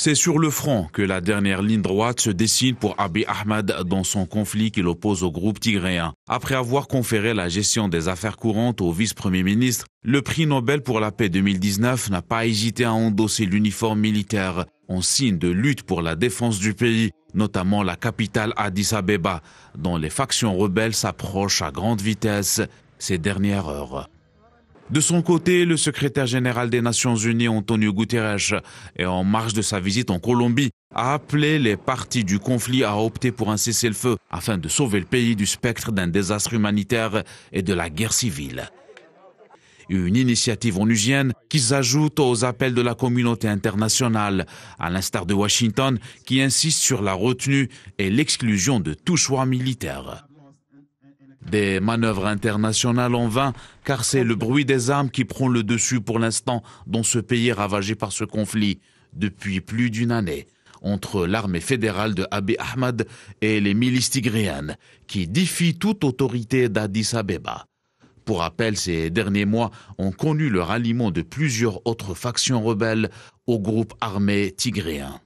C'est sur le front que la dernière ligne droite se dessine pour Abiy Ahmad dans son conflit qu'il oppose au groupe tigréen. Après avoir conféré la gestion des affaires courantes au vice-premier ministre, le prix Nobel pour la paix 2019 n'a pas hésité à endosser l'uniforme militaire en signe de lutte pour la défense du pays, notamment la capitale Addis Abeba, dont les factions rebelles s'approchent à grande vitesse ces dernières heures. De son côté, le secrétaire général des Nations Unies, Antonio Guterres, est en marge de sa visite en Colombie, a appelé les parties du conflit à opter pour un cessez-le-feu afin de sauver le pays du spectre d'un désastre humanitaire et de la guerre civile. Une initiative onusienne qui s'ajoute aux appels de la communauté internationale, à l'instar de Washington qui insiste sur la retenue et l'exclusion de tout choix militaire. Des manœuvres internationales en vain, car c'est le bruit des armes qui prend le dessus pour l'instant dans ce pays ravagé par ce conflit depuis plus d'une année entre l'armée fédérale de Abiy Ahmad et les milices tigréennes, qui défient toute autorité d'Addis Abeba. Pour rappel, ces derniers mois ont connu le ralliement de plusieurs autres factions rebelles au groupe armé tigréen.